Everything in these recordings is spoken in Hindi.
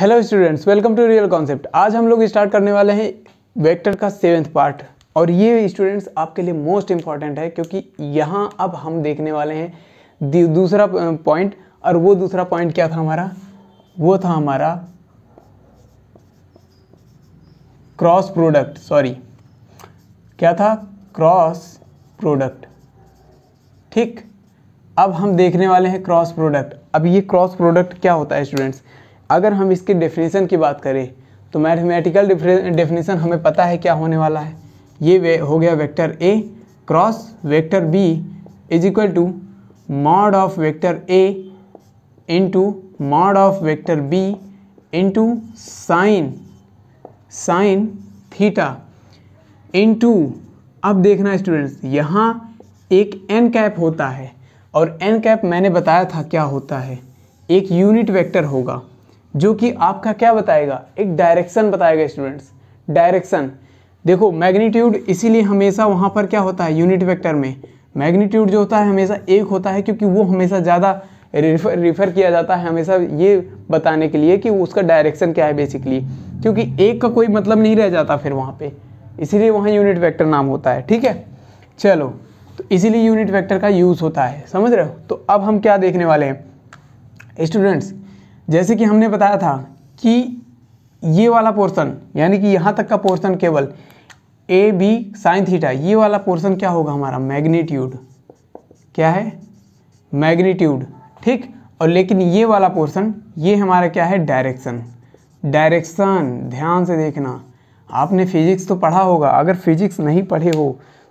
hello students welcome to real concept आज हम लोग स्टार्ट करने वाले हैं वेक्टर का सेवेंथ पार्ट और ये स्टूडेंट्स आपके लिए मोस्ट इम्पॉर्टेंट है क्योंकि यहाँ अब हम देखने वाले हैं दूसरा पॉइंट और वो दूसरा पॉइंट क्या था हमारा वो था हमारा क्रॉस प्रोडक्ट सॉरी क्या था क्रॉस प्रोडक्ट ठीक अब हम देखने वाले हैं क्रॉस प्रोडक्ट अब ये क्रॉस प्रोडक्ट क्या होता है स्टूडेंट्स अगर हम इसकी डेफिनेशन की बात करें तो मैथमेटिकल डेफिनेशन हमें पता है क्या होने वाला है ये हो गया vector A cross vector B is equal to mod of vector A into mod of vector B into sine sine theta into अब देखना स्टूडेंट्स यहाँ एक एन कैप होता है और एन कैप मैंने बताया था क्या होता है एक यूनिट वेक्टर होगा जो कि आपका क्या बताएगा एक डायरेक्शन बताएगा स्टूडेंट्स डायरेक्शन देखो मैग्नीट्यूड इसीलिए हमेशा वहाँ पर क्या होता है यूनिट वेक्टर में मैग्नीट्यूड जो होता है हमेशा एक होता है क्योंकि वो हमेशा ज़्यादा रिफर रिफर किया जाता है हमेशा ये बताने के लिए कि उसका डायरेक्शन क्या है बेसिकली क्योंकि एक का कोई मतलब नहीं रह जाता फिर वहाँ पर इसीलिए वहाँ यूनिट वैक्टर नाम होता है ठीक है चलो तो इसीलिए यूनिट वैक्टर का यूज़ होता है समझ रहे हो तो अब हम क्या देखने वाले हैं स्टूडेंट्स जैसे कि हमने बताया था कि ये वाला पोर्सन यानी कि यहाँ तक का पोर्सन केवल ए बी साइन थीटा ये वाला पोर्सन क्या होगा हमारा मैग्नीट्यूड क्या है मैग्नीट्यूड ठीक और लेकिन ये वाला पोर्सन ये हमारा क्या है डायरेक्शन डायरेक्शन ध्यान से देखना आपने फिजिक्स तो पढ़ा होगा अगर फिजिक्स नहीं पढ़े हो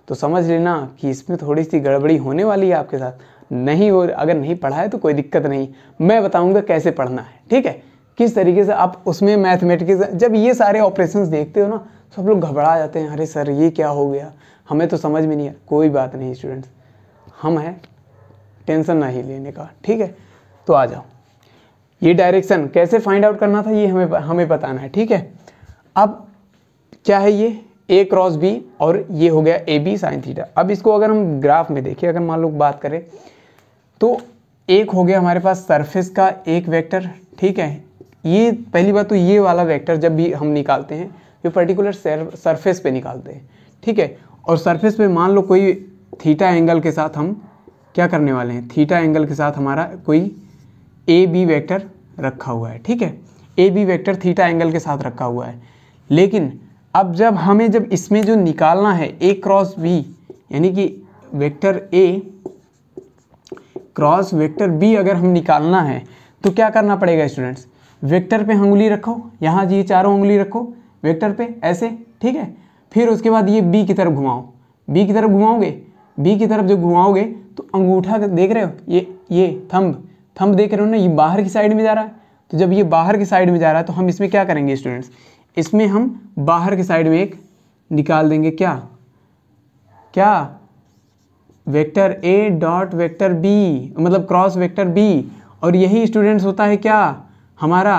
तो समझ लेना कि इसमें थोड़ी सी गड़बड़ी होने वाली है आपके साथ नहीं हो अगर नहीं पढ़ा है तो कोई दिक्कत नहीं मैं बताऊँगा कैसे पढ़ना है ठीक है किस तरीके से आप उसमें मैथमेटिक्स जब ये सारे ऑपरेशंस देखते हो ना तो सब लोग घबरा जाते हैं अरे सर ये क्या हो गया हमें तो समझ में नहीं आया कोई बात नहीं स्टूडेंट्स हम हैं टेंशन ना ही लेने का ठीक है तो आ जाओ ये डायरेक्शन कैसे फाइंड आउट करना था ये हमें हमें बताना है ठीक है अब क्या है ये ए क्रॉस बी और ये हो गया ए बी साइन थीटा अब इसको अगर हम ग्राफ में देखें अगर मान लो बात करें तो एक हो गया हमारे पास सरफेस का एक वेक्टर ठीक है ये पहली बात तो ये वाला वेक्टर जब भी हम निकालते हैं ये पर्टिकुलर सरफेस पे निकालते हैं ठीक है और सरफेस पे मान लो कोई थीटा एंगल के साथ हम क्या करने वाले हैं थीटा एंगल के साथ हमारा कोई ए बी वेक्टर रखा हुआ है ठीक है A B vector theta angle के साथ रखा हुआ है लेकिन अब जब हमें जब इसमें जो निकालना है ए क्रॉस बी यानी कि vector A cross vector B अगर हम निकालना है तो क्या करना पड़ेगा स्टूडेंट्स वेक्टर पे उंगली रखो यहाँ ये चारों उंगली रखो वेक्टर पे ऐसे ठीक है फिर उसके बाद ये बी की तरफ घुमाओ बी की तरफ घुमाओगे बी की तरफ जब घुमाओगे तो अंगूठा देख रहे हो ये ये थम्ब थम्ब देख रहे हो ना ये बाहर की साइड में जा रहा है तो जब ये बाहर की साइड में जा रहा है तो हम इसमें क्या करेंगे स्टूडेंट्स इसमें हम बाहर की साइड में एक निकाल देंगे क्या क्या vector A dot vector B मतलब क्रॉस वेक्टर बी और यही स्टूडेंट्स होता है क्या हमारा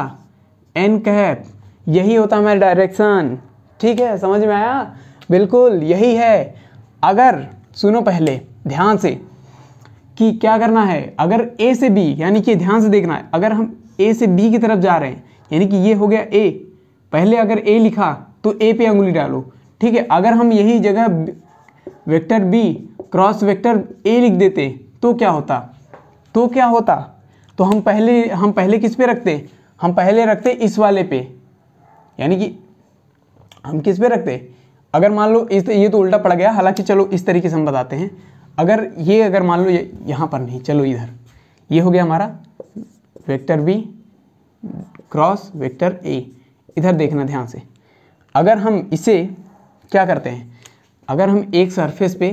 एन कैप यही होता है हमारा डायरेक्शन ठीक है समझ में आया बिल्कुल यही है अगर सुनो पहले ध्यान से कि क्या करना है अगर ए से बी यानी कि ध्यान से देखना है अगर हम ए से बी की तरफ जा रहे हैं यानी कि ये हो गया ए पहले अगर ए लिखा तो ए पे अंगुली डालो ठीक है अगर हम यही जगह vector B cross vector A लिख देते तो क्या होता तो क्या होता तो हम पहले हम पहले किस पे रखते हम पहले रखते इस वाले पे यानी कि हम किस पे रखते अगर मान लो इस ये तो उल्टा पड़ गया हालांकि चलो इस तरीके से हम बताते हैं अगर ये अगर मान लो ये यहाँ पर नहीं चलो इधर ये हो गया हमारा vector B cross vector A इधर देखना ध्यान से अगर हम इसे क्या करते हैं अगर हम एक सरफेस पे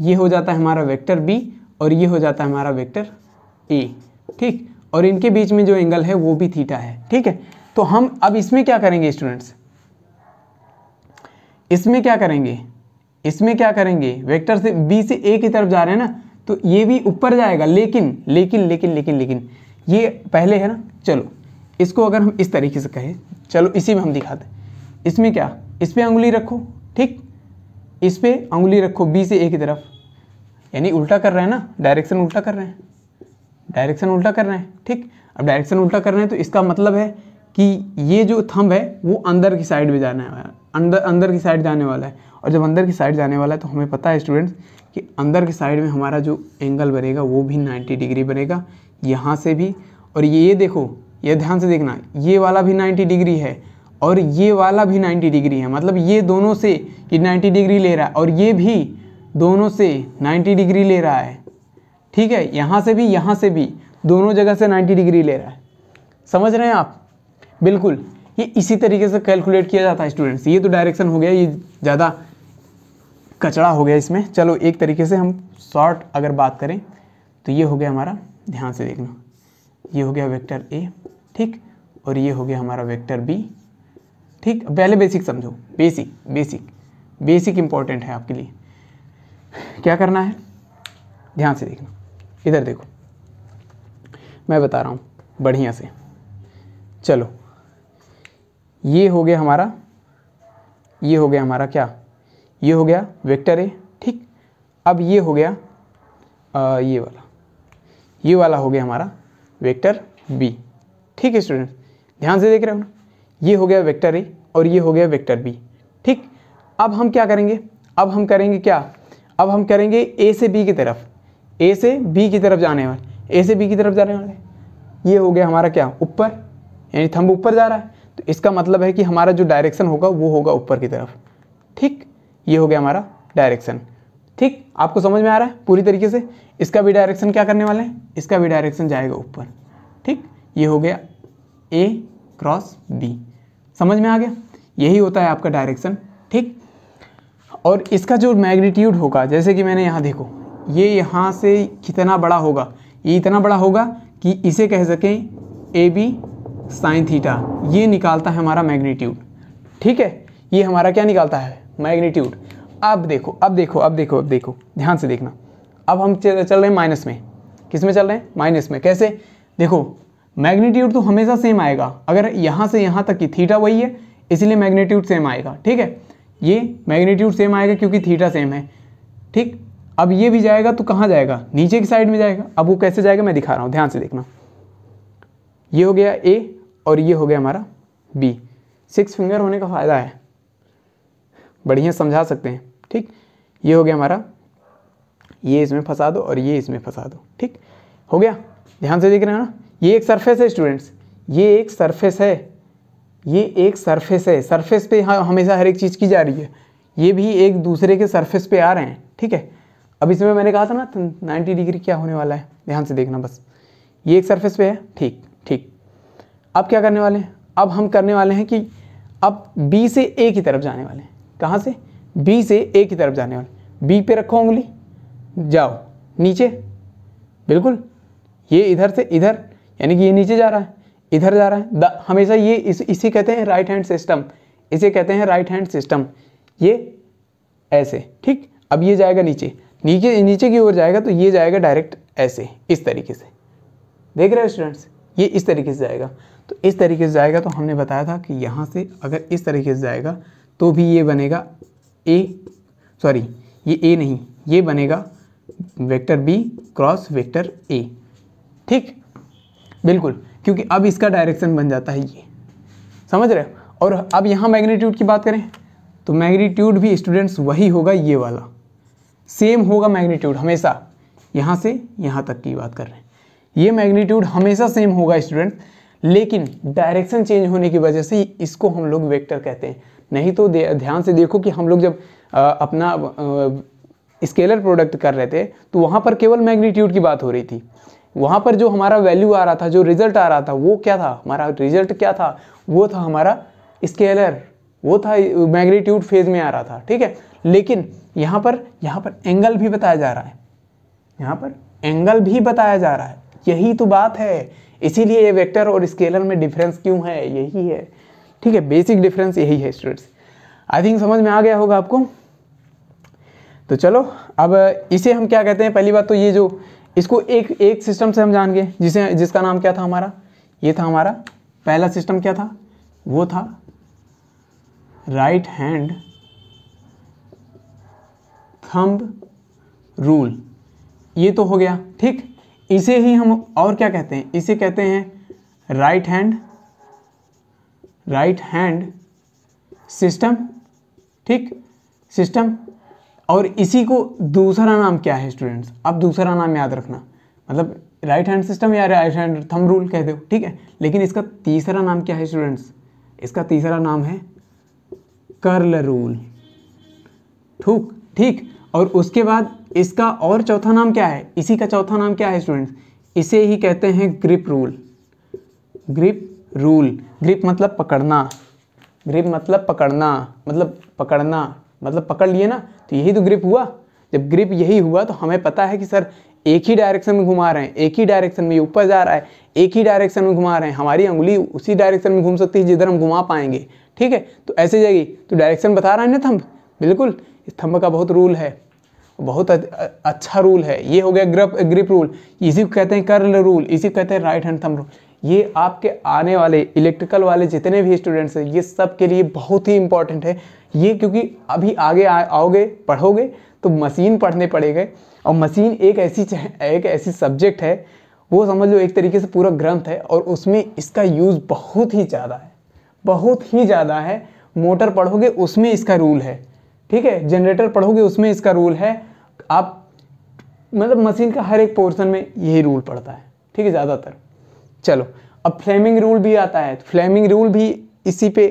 ये हो जाता है हमारा वेक्टर बी और ये हो जाता है हमारा वेक्टर ए ठीक और इनके बीच में जो एंगल है वो भी थीटा है ठीक है तो हम अब इसमें क्या करेंगे स्टूडेंट्स इसमें क्या करेंगे इसमें क्या करेंगे वेक्टर से बी से ए की तरफ जा रहे हैं ना तो ये भी ऊपर जाएगा लेकिन लेकिन लेकिन लेकिन लेकिन ये पहले है ना चलो इसको अगर हम इस तरीके से कहें चलो इसी में हम दिखाते इसमें क्या इस पर अंगुली रखो ठीक इस पर उंगली रखो बी से ए की तरफ यानी उल्टा कर रहे हैं ना डायरेक्शन उल्टा कर रहे हैं डायरेक्शन उल्टा कर रहे हैं ठीक अब डायरेक्शन उल्टा कर रहे हैं तो इसका मतलब है कि ये जो थंब है वो अंदर की साइड में जाने है अंदर अंदर की साइड जाने वाला है और जब अंदर की साइड जाने वाला है तो हमें पता है स्टूडेंट्स कि अंदर की साइड में हमारा जो एंगल बनेगा वो भी 90 डिग्री बनेगा यहाँ से भी और ये ये देखो ये ध्यान से देखना ये वाला भी 90 डिग्री है और ये वाला भी 90 डिग्री है मतलब ये दोनों से ये 90 डिग्री ले रहा है और ये भी दोनों से 90 डिग्री ले रहा है ठीक है यहाँ से भी यहाँ से भी दोनों जगह से 90 डिग्री ले रहा है समझ रहे हैं आप बिल्कुल ये इसी तरीके से कैलकुलेट किया जाता है स्टूडेंट्स ये तो डायरेक्शन हो गया ये ज़्यादा कचड़ा हो गया इसमें चलो एक तरीके से हम शॉर्ट अगर बात करें तो ये हो गया हमारा ध्यान से देखना ये हो गया वेक्टर ए ठीक और ये हो गया हमारा वेक्टर बी ठीक पहले बेसिक समझो बेसिक बेसिक बेसिक इंपॉर्टेंट है आपके लिए क्या करना है ध्यान से देखना इधर देखो मैं बता रहा हूँ बढ़िया से चलो ये हो गया हमारा ये हो गया हमारा क्या ये हो गया वेक्टर ए ठीक अब ये हो गया आ, ये वाला ये वाला हो गया हमारा वेक्टर बी ठीक है स्टूडेंट ध्यान से देख रहे हो ना ये हो गया वेक्टर ए और ये हो गया वेक्टर बी ठीक अब हम क्या करेंगे अब हम करेंगे क्या अब हम करेंगे ए से बी की तरफ ए से बी की तरफ जाने वाले ए से बी की तरफ जाने वाले ये हो गया हमारा क्या ऊपर यानी थम्ब ऊपर जा रहा है तो इसका मतलब है कि हमारा जो डायरेक्शन होगा वो होगा ऊपर की तरफ ठीक ये हो गया हमारा डायरेक्शन ठीक आपको समझ में आ रहा है पूरी तरीके से इसका भी डायरेक्शन क्या करने वाला है इसका भी डायरेक्शन जाएगा ऊपर ठीक ये हो गया ए क्रॉस बी समझ में आ गया यही होता है आपका डायरेक्शन ठीक और इसका जो मैग्नीट्यूड होगा जैसे कि मैंने यहाँ देखो ये यहाँ से कितना बड़ा होगा ये इतना बड़ा होगा कि इसे कह सकें ए बी साइन थीटा ये निकालता है हमारा मैग्नीट्यूड ठीक है ये हमारा क्या निकालता है मैग्नीट्यूड अब देखो अब देखो अब देखो अब देखो ध्यान से देखना अब हम चल रहे हैं माइनस में किस में चल रहे हैं माइनस में कैसे देखो मैग्नीट्यूड तो हमेशा सेम आएगा अगर यहाँ से यहाँ तक की थीटा वही है इसलिए मैग्नीट्यूड सेम आएगा ठीक है ये मैग्नीट्यूड सेम आएगा क्योंकि थीटा सेम है ठीक अब ये भी जाएगा तो कहाँ जाएगा नीचे की साइड में जाएगा अब वो कैसे जाएगा मैं दिखा रहा हूँ ध्यान से देखना ये हो गया ए और ये हो गया हमारा बी सिक्स फिंगर होने का फ़ायदा है बढ़िया समझा सकते हैं ठीक ये हो गया हमारा ये इसमें फंसा दो और ये इसमें फंसा दो ठीक हो गया ध्यान से देख रहे हैं ना ये एक सरफेस है स्टूडेंट्स ये एक सरफेस है ये एक सरफेस है सरफेस पे हाँ हमेशा हर एक चीज़ की जा रही है ये भी एक दूसरे के सरफेस पे आ रहे हैं ठीक है अब इसमें मैंने कहा था ना 90 डिग्री क्या होने वाला है ध्यान से देखना बस ये एक सरफेस पे है ठीक ठीक अब क्या करने वाले हैं अब हम करने वाले हैं कि अब बी से ए की तरफ जाने वाले हैं कहाँ से बी से ए की तरफ जाने वाले बी पे रखो उंगली जाओ नीचे बिल्कुल ये इधर से इधर यानी कि ये नीचे जा रहा है इधर जा रहा है द हमेशा ये इस इसी कहते हैं राइट हैंड सिस्टम इसे कहते हैं राइट हैंड सिस्टम ये ऐसे ठीक अब ये जाएगा नीचे नीचे नीचे की ओर जाएगा तो ये जाएगा डायरेक्ट ऐसे इस तरीके से देख रहे हो स्टूडेंट्स ये इस तरीके से जाएगा तो इस तरीके से जाएगा तो हमने बताया था कि यहाँ से अगर इस तरीके से जाएगा तो भी ये बनेगा ए सॉरी ये ए नहीं ये बनेगा vector B cross vector A ठीक बिल्कुल क्योंकि अब इसका डायरेक्शन बन जाता है ये समझ रहे और अब यहाँ मैग्नीट्यूड की बात करें तो मैग्नीट्यूड भी स्टूडेंट्स वही होगा ये वाला सेम होगा मैग्नीट्यूड हमेशा यहाँ से यहाँ तक की बात कर रहे हैं ये मैग्नीट्यूड हमेशा सेम होगा स्टूडेंट लेकिन डायरेक्शन चेंज होने की वजह से इसको हम लोग वेक्टर कहते हैं नहीं तो ध्यान से देखो कि हम लोग जब आ, अपना आ, स्केलर प्रोडक्ट कर रहे थे तो वहाँ पर केवल मैग्नीट्यूड की बात हो रही थी वहां पर जो हमारा वैल्यू आ रहा था जो रिजल्ट आ रहा था वो क्या था हमारा रिजल्ट क्या था वो था हमारा स्केलर वो था मैग्नीट्यूड फेज में आ रहा था ठीक है लेकिन यहां पर यहां पर एंगल भी बताया जा रहा है यहां पर एंगल भी बताया जा रहा है यही तो बात है इसीलिए ये वेक्टर और स्केलर में डिफरेंस क्यों है यही है ठीक है बेसिक डिफरेंस यही है स्टूडेंट्स आई थिंक समझ में आ गया होगा आपको तो चलो अब इसे हम क्या कहते हैं पहली बात तो ये जो इसको एक एक सिस्टम से हम जान गए जिसे जिसका नाम क्या था हमारा ये था हमारा पहला सिस्टम क्या था वो था राइट हैंड थंब रूल ये तो हो गया ठीक इसे ही हम और क्या कहते हैं इसे कहते हैं right hand right hand system ठीक सिस्टम और इसी को दूसरा नाम क्या है स्टूडेंट्स अब दूसरा नाम याद रखना मतलब राइट हैंड सिस्टम या राइट हैंड थम रूल कह दो ठीक है लेकिन इसका तीसरा नाम क्या है स्टूडेंट्स इसका तीसरा नाम है कर्ल रूल ठूक ठीक और उसके बाद इसका और चौथा नाम क्या है इसी का चौथा नाम क्या है स्टूडेंट्स इसे ही कहते हैं grip rule grip rule grip मतलब पकड़ना ग्रिप मतलब पकड़ना मतलब पकड़ना मतलब पकड़ लिए ना तो यही तो ग्रिप हुआ जब ग्रिप यही हुआ तो हमें पता है कि सर एक ही डायरेक्शन में घुमा रहे हैं एक ही डायरेक्शन में ऊपर जा रहा है एक ही डायरेक्शन में घुमा रहे हैं हमारी उंगली उसी डायरेक्शन में घूम सकती है जिधर हम घुमा पाएंगे ठीक है तो ऐसे जाएगी तो डायरेक्शन बता रहा है ना थम्ब बिल्कुल इस थम्ब का बहुत रूल है बहुत अच्छा रूल है ये हो गया ग्रप ग्रिप रूल इसी को कहते हैं कर्ल रूल इसी को कहते हैं राइट हैंड थम्ब रूल ये आपके आने वाले इलेक्ट्रिकल वाले जितने भी स्टूडेंट्स हैं ये सब के लिए बहुत ही इंपॉर्टेंट है ये क्योंकि अभी आगे आ, आओगे पढ़ोगे तो मशीन पढ़ने पड़ेगा और मशीन एक ऐसी एक ऐसी सब्जेक्ट है वो समझ लो एक तरीके से पूरा ग्रंथ है और उसमें इसका यूज़ बहुत ही ज़्यादा है बहुत ही ज़्यादा है मोटर पढ़ोगे उसमें इसका रूल है ठीक है जनरेटर पढ़ोगे उसमें इसका रूल है आप मतलब मशीन का हर एक पोर्शन में यही रूल पड़ता है ठीक है ज़्यादातर चलो अब फ्लेमिंग रूल भी आता है फ्लेमिंग रूल भी इसी पे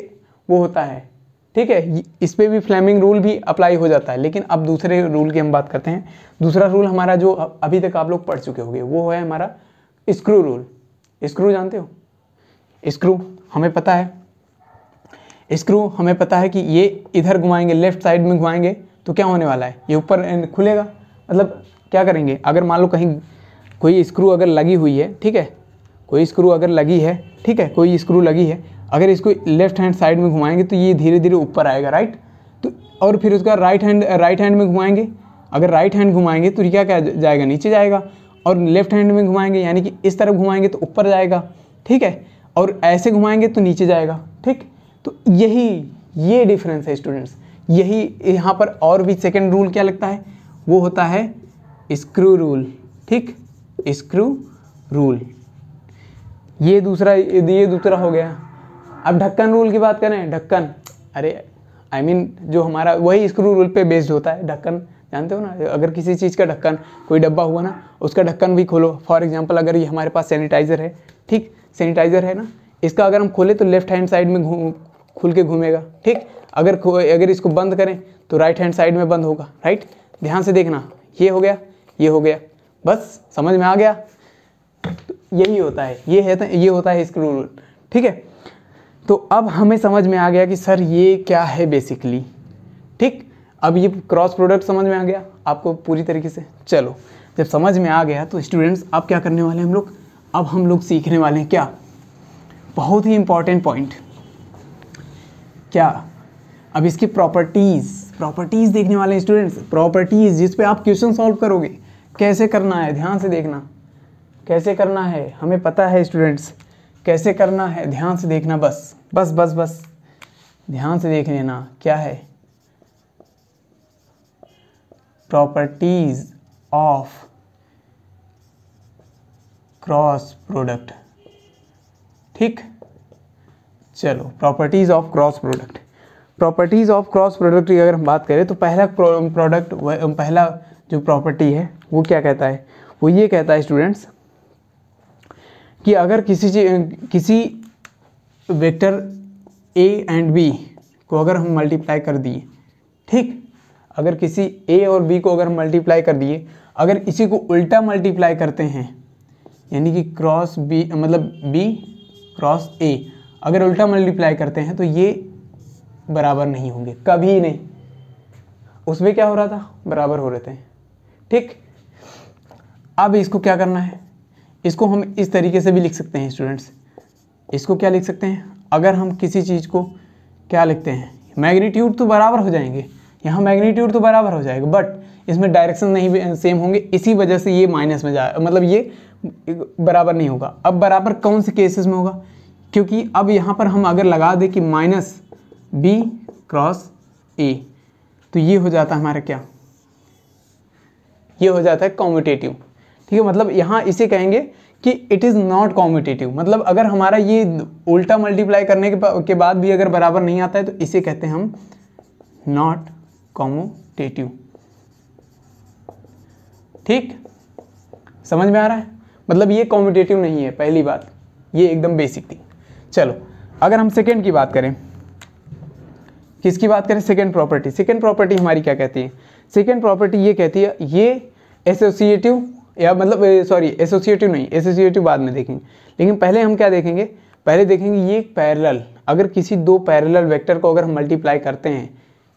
वो होता है ठीक है इस पर भी फ्लेमिंग रूल भी अप्लाई हो जाता है लेकिन अब दूसरे रूल की हम बात करते हैं दूसरा रूल हमारा जो अभी तक आप लोग पढ़ चुके होंगे वो है हमारा स्क्रू रूल स्क्रू जानते हो स्क्रू हमें पता है स्क्रू हमें पता है कि ये इधर घुमाएंगे लेफ्ट साइड में घुमाएंगे तो क्या होने वाला है ये ऊपर खुलेगा मतलब क्या करेंगे अगर मान लो कहीं कोई स्क्रू अगर लगी हुई है ठीक है कोई स्क्रू अगर लगी है ठीक है कोई स्क्रू लगी है अगर इसको लेफ्ट हैंड साइड में घुमाएंगे तो ये धीरे धीरे ऊपर आएगा राइट तो और फिर उसका राइट हैंड राइट हैंड में घुमाएंगे अगर राइट हैंड घुमाएंगे तो क्या क्या जाएगा नीचे जाएगा और लेफ्ट हैंड में घुमाएंगे यानी कि इस तरफ घुमाएंगे तो ऊपर जाएगा ठीक है और ऐसे घुमाएंगे तो नीचे जाएगा ठीक तो यही ये डिफरेंस है स्टूडेंट्स यही यहाँ पर और भी सेकेंड रूल क्या लगता है वो होता है स्क्रू रूल ठीक स्क्रू रूल ये दूसरा ये दूसरा हो गया अब ढक्कन रूल की बात करें ढक्कन अरे आई I मीन mean, जो हमारा वही स्क्रू रूल पे बेस्ड होता है ढक्कन जानते हो ना अगर किसी चीज़ का ढक्कन कोई डब्बा हुआ ना उसका ढक्कन भी खोलो फॉर एग्जांपल अगर ये हमारे पास सैनिटाइज़र है ठीक सैनिटाइज़र है ना इसका अगर हम खोलें तो लेफ्ट हैंड साइड में घूम खुल के घूमेगा ठीक अगर अगर इसको बंद करें तो राइट हैंड साइड में बंद होगा राइट ध्यान से देखना ये हो गया ये हो गया बस समझ में आ गया यही होता है ये है तो ये होता है इसका रूल ठीक है तो अब हमें समझ में आ गया कि सर ये क्या है बेसिकली ठीक अब ये क्रॉस प्रोडक्ट समझ में आ गया आपको पूरी तरीके से चलो जब समझ में आ गया तो स्टूडेंट्स अब क्या करने वाले हैं हम लोग अब हम लोग सीखने वाले हैं क्या बहुत ही इंपॉर्टेंट पॉइंट क्या अब इसकी प्रॉपर्टीज़ प्रॉपर्टीज़ देखने वाले हैं स्टूडेंट्स प्रॉपर्टीज़ जिस आप क्वेश्चन सॉल्व करोगे कैसे करना है ध्यान से देखना कैसे करना है हमें पता है स्टूडेंट्स कैसे करना है ध्यान से देखना बस बस बस बस ध्यान से देख लेना क्या है प्रॉपर्टीज ऑफ क्रॉस प्रोडक्ट ठीक चलो properties of cross product properties of cross product की अगर हम बात करें तो पहला प्रोडक्ट पहला जो प्रॉपर्टी है वो क्या कहता है वो ये कहता है स्टूडेंट्स कि अगर किसी किसी वेक्टर ए एंड बी को अगर हम मल्टीप्लाई कर दिए ठीक अगर किसी ए और बी को अगर मल्टीप्लाई कर दिए अगर इसी को उल्टा मल्टीप्लाई करते हैं यानी कि क्रॉस बी मतलब बी क्रॉस ए अगर उल्टा मल्टीप्लाई करते हैं तो ये बराबर नहीं होंगे कभी नहीं उसमें क्या हो रहा था बराबर हो रहे थे ठीक अब इसको क्या करना है इसको हम इस तरीके से भी लिख सकते हैं स्टूडेंट्स इसको क्या लिख सकते हैं अगर हम किसी चीज़ को क्या लिखते हैं मैग्नीट्यूड तो बराबर हो जाएंगे यहाँ मैग्नीट्यूड तो बराबर हो जाएगा बट इसमें डायरेक्शन नहीं सेम uh, होंगे इसी वजह से ये माइनस में जाए मतलब ये बराबर नहीं होगा अब बराबर कौन से केसेस में होगा क्योंकि अब यहाँ पर हम अगर लगा दें कि माइनस बी क्रॉस ए तो ये हो जाता है हमारा क्या ये हो जाता है कॉम्पिटेटिव ठीक है मतलब यहाँ इसे कहेंगे कि इट इज़ नॉट कॉम्पिटेटिव मतलब अगर हमारा ये उल्टा मल्टीप्लाई करने के, के बाद भी अगर बराबर नहीं आता है तो इसे कहते हैं हम नॉट कॉमोटेटिव ठीक समझ में आ रहा है मतलब ये कॉम्पिटेटिव नहीं है पहली बात ये एकदम बेसिक थी चलो अगर हम सेकेंड की बात करें किसकी बात करें सेकेंड प्रॉपर्टी सेकेंड प्रॉपर्टी हमारी क्या कहती है सेकेंड प्रॉपर्टी ये कहती है ये एसोसिएटिव या मतलब सॉरी एसोसिएटिव नहीं एसोसिएटिव बाद में देखेंगे लेकिन पहले हम क्या देखेंगे पहले देखेंगे ये पैरेलल अगर किसी दो पैरेलल वेक्टर को अगर हम मल्टीप्लाई करते हैं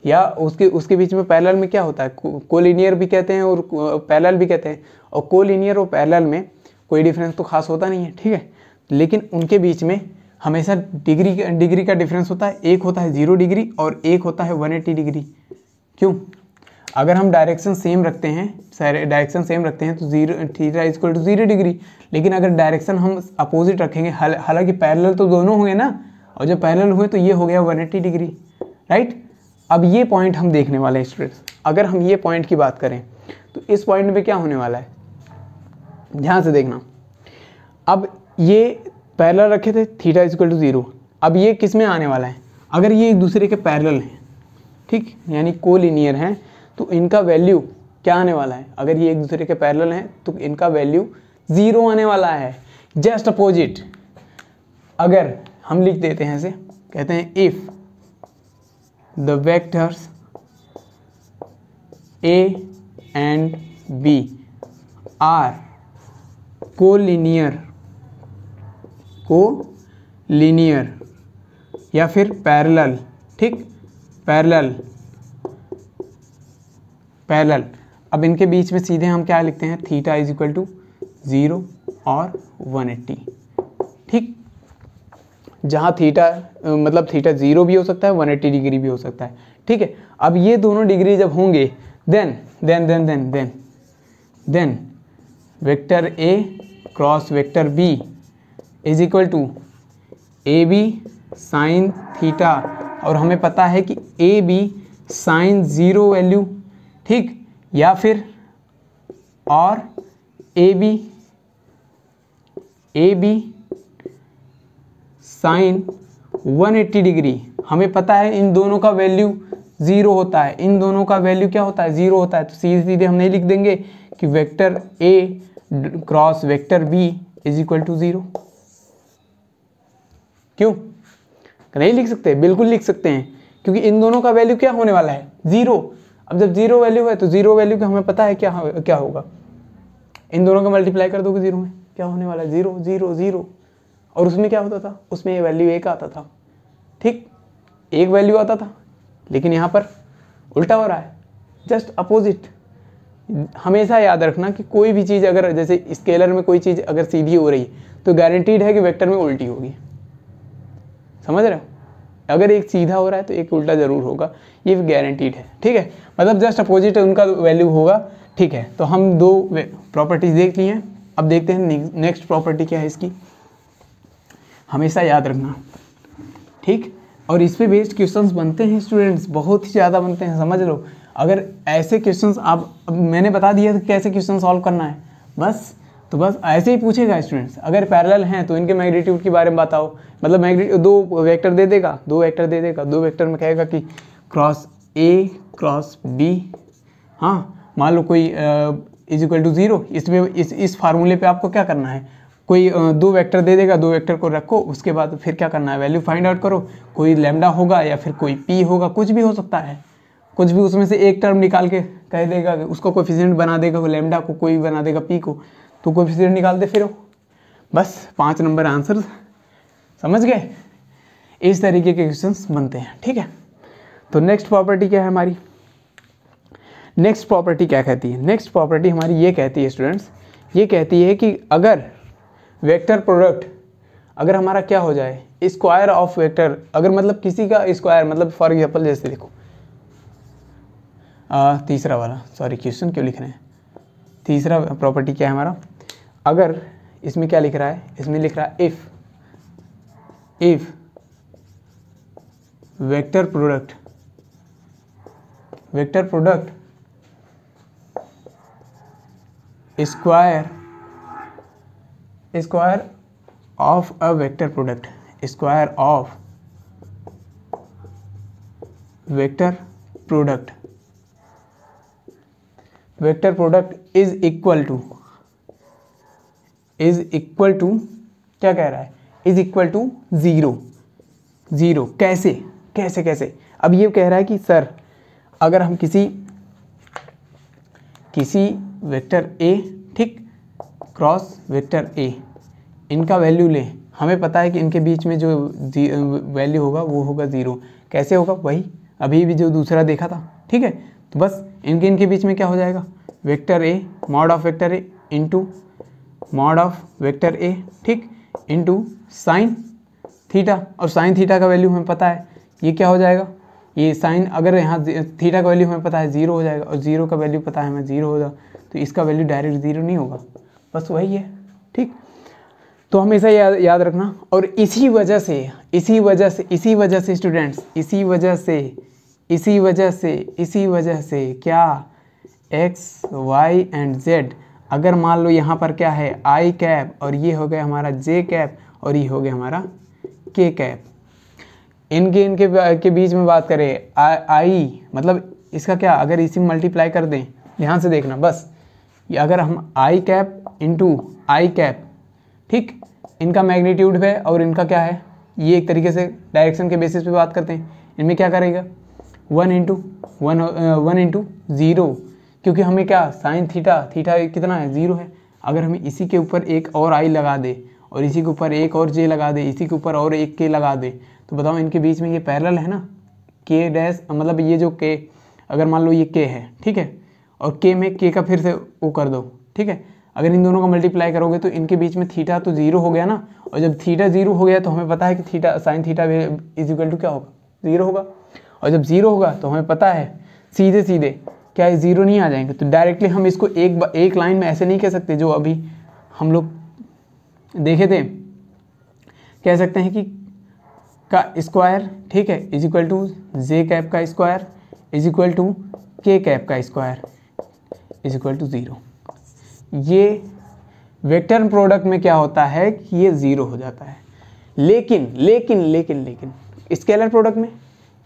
या उसके उसके बीच में पैरेलल में क्या होता है कोलिनियर भी कहते हैं और पैरेलल भी कहते हैं और कोलिनियर और पैरेलल में कोई डिफरेंस तो खास होता नहीं है ठीक है लेकिन उनके बीच में हमेशा डिग्री डिग्री का डिफरेंस होता है एक होता है जीरो डिग्री और एक होता है वन एट्टी डिग्री क्यों अगर हम डायरेक्शन सेम रखते हैं सारे डायरेक्शन सेम रखते हैं तो zero theta is equal to zero degree लेकिन अगर डायरेक्शन हम अपोजिट रखेंगे हालांकि पैरेलल तो दोनों होंगे ना और जब पैरेलल हुए तो ये हो गया वन एट्टी डिग्री राइट अब ये पॉइंट हम देखने वाले हैं स्टूडेंट्स अगर हम ये पॉइंट की बात करें तो इस पॉइंट में क्या होने वाला है ध्यान से देखना अब ये पैरल रखे थे थीटा इजक्वल टू ज़ीरो अब ये किस में आने वाला है अगर ये एक दूसरे के पैरल हैं ठीक यानी कोलिनियर हैं तो इनका वैल्यू क्या आने वाला है अगर ये एक दूसरे के पैरल हैं तो इनका वैल्यू ज़ीरो आने वाला है जस्ट अपोजिट अगर हम लिख देते हैं इसे कहते हैं if the A and B are collinear collinear या फिर पैरल ठीक पैरल पैरल अब इनके बीच में सीधे हम क्या लिखते हैं theta is equal to zero और 180 ठीक जहाँ थीटा मतलब थीटा ज़ीरो भी हो सकता है 180 डिग्री भी हो सकता है ठीक है अब ये दोनों डिग्री जब होंगे then then then then then then vector A cross vector B is equal to A B sine theta और हमें पता है कि A B sine zero value ठीक या फिर और A B A B sine 180 degree हमें पता है इन दोनों का वैल्यू ज़ीरो होता है इन दोनों का वैल्यू क्या होता है ज़ीरो होता है तो सीधे सीधे हम नहीं लिख देंगे कि vector A cross vector B is equal to zero क्यों नहीं लिख सकते बिल्कुल लिख सकते हैं क्योंकि इन दोनों का वैल्यू क्या होने वाला है ज़ीरो अब जब जीरो वैल्यू है तो जीरो वैल्यू का हमें पता है क्या क्या होगा इन दोनों का मल्टीप्लाई कर दोगे जीरो में क्या होने वाला है जीरो जीरो जीरो और उसमें क्या होता था उसमें वैल्यू एक आता था ठीक एक वैल्यू आता था लेकिन यहाँ पर उल्टा हो रहा है जस्ट अपोजिट हमेशा याद रखना कि कोई भी चीज़ अगर जैसे स्केलर में कोई चीज़ अगर सीधी हो रही है तो गारंटीड है कि वेक्टर में उल्टी होगी समझ रहे हो अगर एक सीधा हो रहा है तो एक उल्टा ज़रूर होगा ये गारंटीड है ठीक है मतलब जस्ट अपोजिट उनका वैल्यू होगा ठीक है तो हम दो प्रॉपर्टीज़ देख ली हैं अब देखते हैं नेक्स्ट प्रॉपर्टी क्या है इसकी हमेशा याद रखना ठीक और इस पर बेस्ड क्वेश्चंस बनते हैं स्टूडेंट्स बहुत ही ज़्यादा बनते हैं समझ लो अगर ऐसे क्वेश्चंस आप मैंने बता दिया कैसे क्वेश्चन सॉल्व करना है बस तो बस ऐसे ही पूछेगा स्टूडेंट्स अगर पैरेलल हैं तो इनके मैग्नीट्यूड के बारे में बताओ मतलब मैग्नीट्यूड दो वेक्टर दे देगा दो वेक्टर दे देगा दो वेक्टर में कहेगा कि क्रॉस ए क्रॉस बी हाँ मान लो कोई इज इक्वल टू ज़ीरो इसमें इस इस फार्मूले पे आपको क्या करना है कोई दो वेक्टर दे देगा दो वेक्टर को रखो उसके बाद फिर क्या करना है वैल्यू फाइंड आउट करो कोई लेमडा होगा या फिर कोई पी होगा कुछ भी हो सकता है कुछ भी उसमें से एक टर्म निकाल के कह देगा उसको कोफिशियंट बना देगा लेमडा को कोई बना देगा पी को तो कोफिशियंट दे फिर वो बस पाँच नंबर आंसर समझ गए इस तरीके के क्वेश्चंस बनते हैं ठीक है तो नेक्स्ट प्रॉपर्टी क्या है हमारी नेक्स्ट प्रॉपर्टी क्या कहती है नेक्स्ट प्रॉपर्टी हमारी ये कहती है स्टूडेंट्स ये कहती है कि अगर वेक्टर प्रोडक्ट अगर हमारा क्या हो जाए स्क्वायर ऑफ वेक्टर अगर मतलब किसी का स्क्वायर मतलब फॉर एग्जाम्पल जैसे देखो आ, तीसरा वाला सॉरी क्वेश्चन क्यों लिख रहे हैं तीसरा प्रॉपर्टी क्या है हमारा अगर इसमें क्या लिख रहा है इसमें लिख रहा है if if vector product vector product square square of a vector product square of vector product vector product is equal to is equal to क्या कह रहा है is equal to zero zero कैसे कैसे कैसे अब ये कह रहा है कि सर अगर हम किसी किसी वेक्टर ए ठीक क्रॉस वेक्टर ए इनका वैल्यू लें हमें पता है कि इनके बीच में जो वैल्यू होगा वो होगा ज़ीरो कैसे होगा वही अभी भी जो दूसरा देखा था ठीक है तो बस इनके इनके बीच में क्या हो जाएगा vector A mod of vector A into mod of vector A ठीक इनटू साइन थीटा और साइन थीटा का वैल्यू हमें पता है ये क्या हो जाएगा ये साइन अगर यहाँ थीटा का वैल्यू हमें पता है ज़ीरो हो जाएगा और ज़ीरो का वैल्यू पता है हमें ज़ीरो होगा तो इसका वैल्यू डायरेक्ट ज़ीरो नहीं होगा बस वही है ठीक तो हमेशा याद याद रखना और इसी वजह से इसी वजह से इसी वजह से स्टूडेंट्स इसी वजह से इसी वजह से इसी वजह से क्या एक्स वाई एंड जेड अगर मान लो यहाँ पर क्या है आई कैप और ये हो गया हमारा जे कैप और ये हो गया हमारा के कैप इनके इनके के बीच में बात करें आई मतलब इसका क्या अगर इसी में मल्टीप्लाई कर दें ध्यान से देखना बस ये अगर हम I cap into I cap ठीक इनका मैग्नीट्यूड है और इनका क्या है ये एक तरीके से डायरेक्शन के बेसिस पे बात करते हैं इनमें क्या करेगा one into one one into zero क्योंकि हमें क्या साइन थीटा थीटा कितना है ज़ीरो है अगर हम इसी के ऊपर एक और आई लगा दे और इसी के ऊपर एक और जे लगा दे इसी के ऊपर और एक के लगा दे तो बताओ इनके बीच में ये पैरल है ना के डैश मतलब ये जो के अगर मान लो ये के है ठीक है और के में के का फिर से वो कर दो ठीक है अगर इन दोनों का मल्टीप्लाई करोगे तो इनके बीच में थीटा तो जीरो हो गया ना और जब थीटा जीरो हो गया तो हमें पता है कि theta sine theta is equal to क्या होगा जीरो होगा और जब जीरो होगा तो हमें पता है सीधे सीधे क्या ये ज़ीरो नहीं आ जाएंगे तो डायरेक्टली हम इसको एक एक लाइन में ऐसे नहीं कह सकते जो अभी हम लोग देखे थे कह सकते हैं कि का स्क्वायर ठीक है is equal to J cap का square is equal to K cap का square is equal to zero ये वेक्टर प्रोडक्ट में क्या होता है कि ये ज़ीरो हो जाता है लेकिन लेकिन लेकिन लेकिन स्केलर प्रोडक्ट में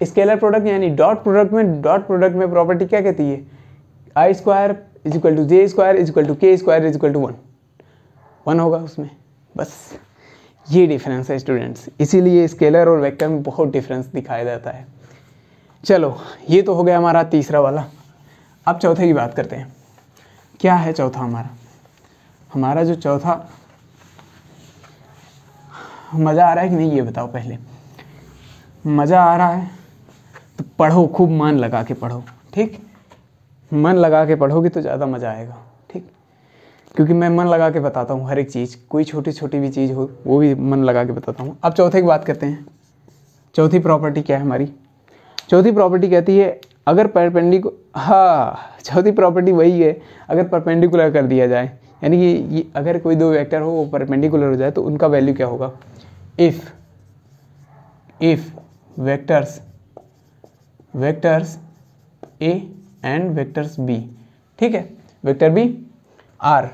स्केलर प्रोडक्ट यानी डॉट प्रोडक्ट में डॉट प्रोडक्ट में प्रॉपर्टी क्या कहती है I square is equal to J square is equal to K square is equal to one one होगा उसमें बस ये डिफरेंस है स्टूडेंट्स इसीलिए स्केलर और वेक्टर में बहुत डिफरेंस दिखाया जाता है चलो ये तो हो गया हमारा तीसरा वाला अब चौथे की बात करते हैं क्या है चौथा हमारा हमारा जो चौथा मज़ा आ रहा है कि नहीं ये बताओ पहले मज़ा आ रहा है तो पढ़ो खूब मन लगा के पढ़ो ठीक मन लगा के पढ़ोगे तो ज़्यादा मज़ा आएगा ठीक क्योंकि मैं मन लगा के बताता हूँ हर एक चीज़ कोई छोटी छोटी भी चीज़ हो वो भी मन लगा के बताता हूँ अब चौथे की बात करते हैं चौथी प्रॉपर्टी क्या है हमारी चौथी प्रॉपर्टी कहती है अगर परपेंडिक हाँ चौथी प्रॉपर्टी वही है अगर परपेंडिकुलर कर दिया जाए यानी कि ये अगर कोई दो वेक्टर हो वो परपेंडिकुलर हो जाए तो उनका वैल्यू क्या होगा if if vectors vectors A and vectors B ठीक है vector B are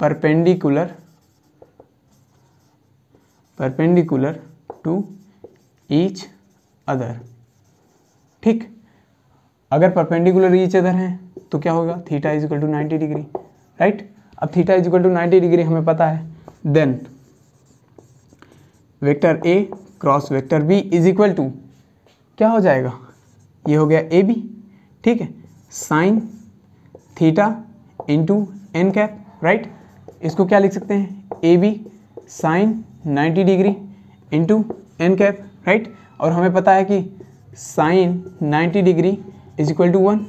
perpendicular perpendicular to each other ठीक अगर परपेंडिकुलर ईच अदर हैं तो क्या होगा theta is equal to ninety degree right अब theta is equal to ninety degree हमें पता है then vector A cross vector B is equal to क्या हो जाएगा ये हो गया ए बी ठीक है sine theta into N cap right इसको क्या लिख सकते हैं A B sine 90 degree into N cap right और हमें पता है कि sine 90 degree is equal to one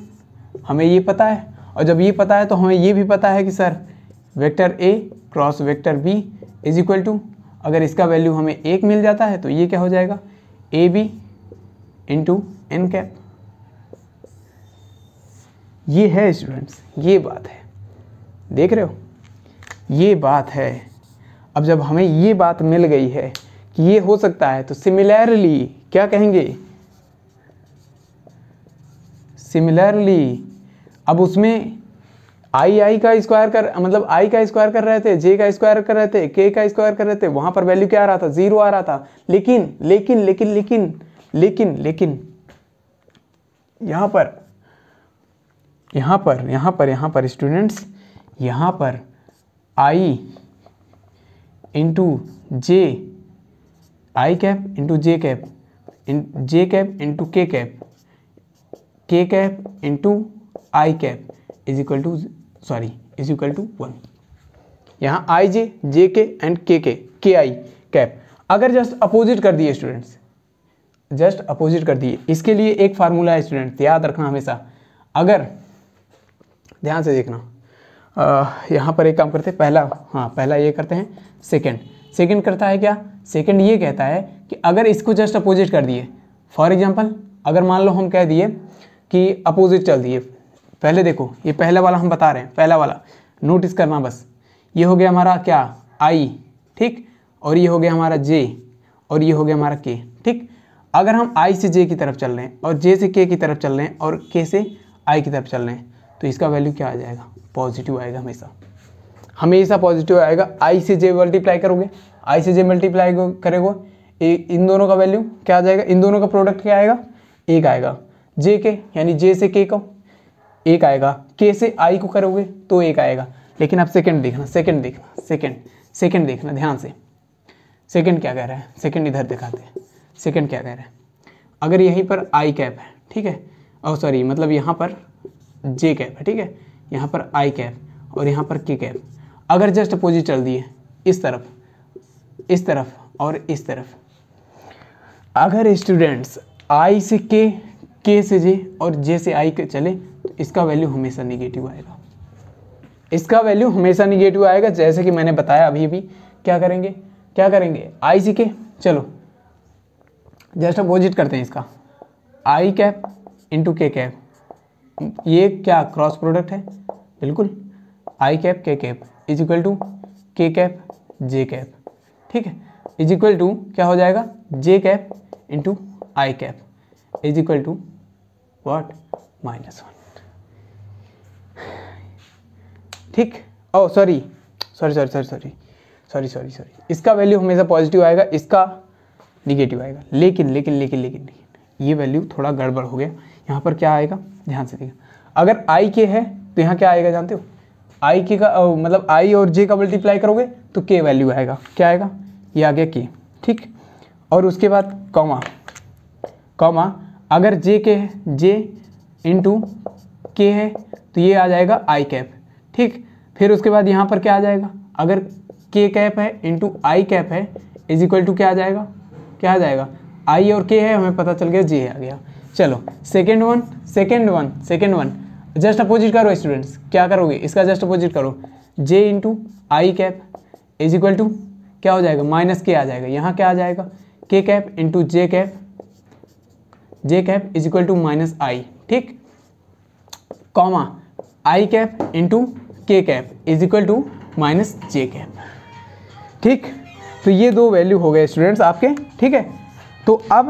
हमें ये पता है और जब ये पता है तो हमें ये भी पता है कि sir vector A cross vector B is equal to अगर इसका वैल्यू हमें एक मिल जाता है तो ये क्या हो जाएगा A B into N cap ये है स्टूडेंट्स ये बात है देख रहे हो ये बात है अब जब हमें ये बात मिल गई है कि ये हो सकता है तो सिमिलरली क्या कहेंगे सिमिलरली अब उसमें आई आई का स्क्वायर कर मतलब आई का स्क्वायर कर रहे थे जे का स्क्वायर कर रहे थे के का स्क्वायर कर रहे थे वहां पर वैल्यू क्या आ रहा था जीरो आ रहा था लेकिन लेकिन लेकिन लेकिन, लेकिन लेकिन लेकिन यहाँ पर यहाँ पर यहाँ पर यहाँ पर स्टूडेंट्स यहाँ पर I into J I cap into J cap in J cap into K cap K cap into I cap is equal to sorry is equal to one यहाँ I J J K and K K K I cap अगर जस्ट अपोजिट कर दिए स्टूडेंट्स जस्ट अपोजिट कर दिए इसके लिए एक फार्मूला है स्टूडेंट याद रखना हमेशा अगर ध्यान से देखना यहाँ पर एक काम करते हैं पहला हाँ पहला ये करते हैं सेकेंड सेकेंड करता है क्या सेकेंड ये कहता है कि अगर इसको जस्ट अपोजिट कर दिए फॉर एग्जाम्पल अगर मान लो हम कह दिए कि अपोजिट चल दिए पहले देखो ये पहला वाला हम बता रहे हैं पहला वाला नोटिस करना बस ये हो गया हमारा क्या आई ठीक और ये हो गया हमारा जे और ये हो गया हमारा के ठीक अगर हम आई से जे की तरफ चल रहे हैं और जे से के की तरफ चल रहे हैं और के से आई की तरफ चल रहे हैं तो इसका वैल्यू क्या आ जाएगा पॉजिटिव आएगा हमेशा हमेशा पॉजिटिव आएगा आई से जे मल्टीप्लाई करोगे आई से जे मल्टीप्लाई करेंगे इन दोनों का वैल्यू क्या आ जाएगा इन दोनों का प्रोडक्ट क्या आएगा एक आएगा जे के यानी जे से के को एक आएगा के से आई को करोगे तो एक आएगा लेकिन आप सेकंड देखना सेकंड देखना सेकंड सेकंड देखना ध्यान से सेकंड क्या कह रहा है सेकंड इधर दिखाते हैं सेकंड क्या कह रहे हैं अगर यहीं पर आई कैप है ठीक है और oh, सॉरी मतलब यहाँ पर जे कैप है ठीक है यहाँ पर आई कैप और यहाँ पर के कैप अगर जस्ट अपोजिट चल दिए इस तरफ इस तरफ और इस तरफ अगर स्टूडेंट्स आई से के के से जे और जे से आई के चले तो इसका वैल्यू हमेशा निगेटिव आएगा इसका वैल्यू हमेशा निगेटिव आएगा जैसे कि मैंने बताया अभी अभी क्या करेंगे क्या करेंगे आई सी के चलो जस्ट अपोजिट करते हैं इसका I cap into K cap ये क्या क्रॉस प्रोडक्ट है बिल्कुल I cap K cap is equal to K cap J cap ठीक है इज इक्वल टू क्या हो जाएगा J cap into I cap is equal to what minus one ठीक oh sorry sorry sorry sorry sorry sorry sorry इसका वैल्यू हमेशा पॉजिटिव आएगा इसका निगेटिव आएगा लेकिन लेकिन लेकिन लेकिन ये वैल्यू थोड़ा गड़बड़ हो गया यहाँ पर क्या आएगा ध्यान से देखिए अगर आई के है तो यहाँ क्या आएगा जानते हो आई के का ओ, मतलब आई और जे का मल्टीप्लाई करोगे तो के वैल्यू आएगा क्या आएगा ये आ गया के ठीक और उसके बाद कॉमा कॉमा अगर जे के है जे इंटू के है तो ये आ जाएगा आई कैप ठीक फिर उसके बाद यहाँ पर क्या आ जाएगा अगर के कैप है इंटू आई कैप है इज इक्वल टू क्या आ जाएगा क्या आ जाएगा आई और के है हमें पता चल गया जे आ गया चलो second one second one second one just opposite करो स्टूडेंट्स क्या करोगे इसका जस्ट अपोजिट करो J into I cap is equal to क्या हो जाएगा माइनस के आ जाएगा यहाँ क्या आ जाएगा K cap into J cap J cap is equal to minus I ठीक comma I cap into K cap is equal to minus J cap ठीक तो ये दो वैल्यू हो गए स्टूडेंट्स आपके ठीक है तो अब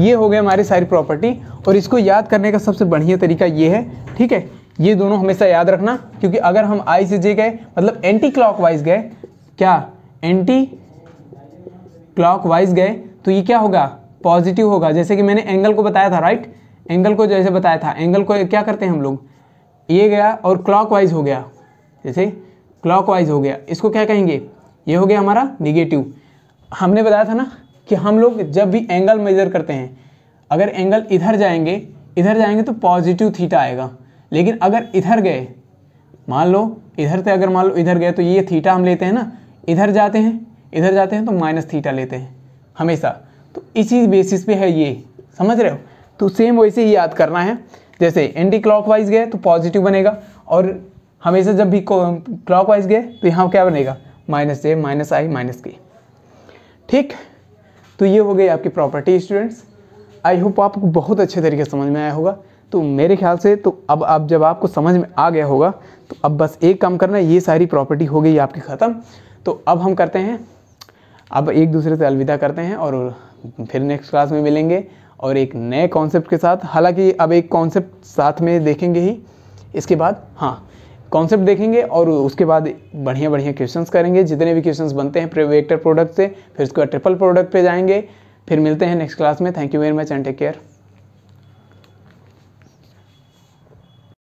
ये हो गए हमारी सारी प्रॉपर्टी और इसको याद करने का सबसे बढ़िया तरीका ये है ठीक है ये दोनों हमेशा याद रखना क्योंकि अगर हम आई से जे गए मतलब एंटी क्लॉक गए क्या एंटी क्लॉक गए तो ये क्या होगा पॉजिटिव होगा जैसे कि मैंने एंगल को बताया था राइट एंगल को जैसे बताया था एंगल को क्या करते हैं हम लोग ये गया और क्लॉक हो गया जैसे क्लॉक हो गया इसको क्या कहेंगे ये हो गया हमारा निगेटिव हमने बताया था ना कि हम लोग जब भी एंगल मेजर करते हैं अगर एंगल इधर जाएंगे इधर जाएंगे तो पॉजिटिव थीटा आएगा लेकिन अगर इधर गए मान लो इधर से अगर मान लो इधर गए तो ये थीटा हम लेते हैं ना इधर जाते हैं इधर जाते हैं तो माइनस थीटा लेते हैं हमेशा तो इसी बेसिस पे है ये समझ रहे हो तो सेम वैसे ही याद करना है जैसे एंटी क्लॉक गए तो पॉजिटिव बनेगा और हमेशा जब भी क्लॉक गए तो यहाँ क्या बनेगा minus J minus I minus K ठीक तो ये हो गई आपकी प्रॉपर्टी स्टूडेंट्स आई होप आपको बहुत अच्छे तरीके से समझ में आया होगा तो मेरे ख्याल से तो अब आप जब आपको समझ में आ गया होगा तो अब बस एक काम करना ये सारी प्रॉपर्टी हो गई आपकी ख़त्म तो अब हम करते हैं अब एक दूसरे से अलविदा करते हैं और फिर नेक्स्ट क्लास में मिलेंगे और एक नए कॉन्सेप्ट के साथ हालांकि अब एक कॉन्सेप्ट साथ में देखेंगे ही इसके बाद हाँ कॉन्सेप्ट देखेंगे और उसके बाद बढ़िया बढ़िया क्वेश्चंस करेंगे जितने भी क्वेश्चंस बनते हैं प्रोवेक्टर प्रोडक्ट से फिर उसके बाद ट्रिपल प्रोडक्ट पे जाएंगे फिर मिलते हैं नेक्स्ट क्लास में thank you very much and take care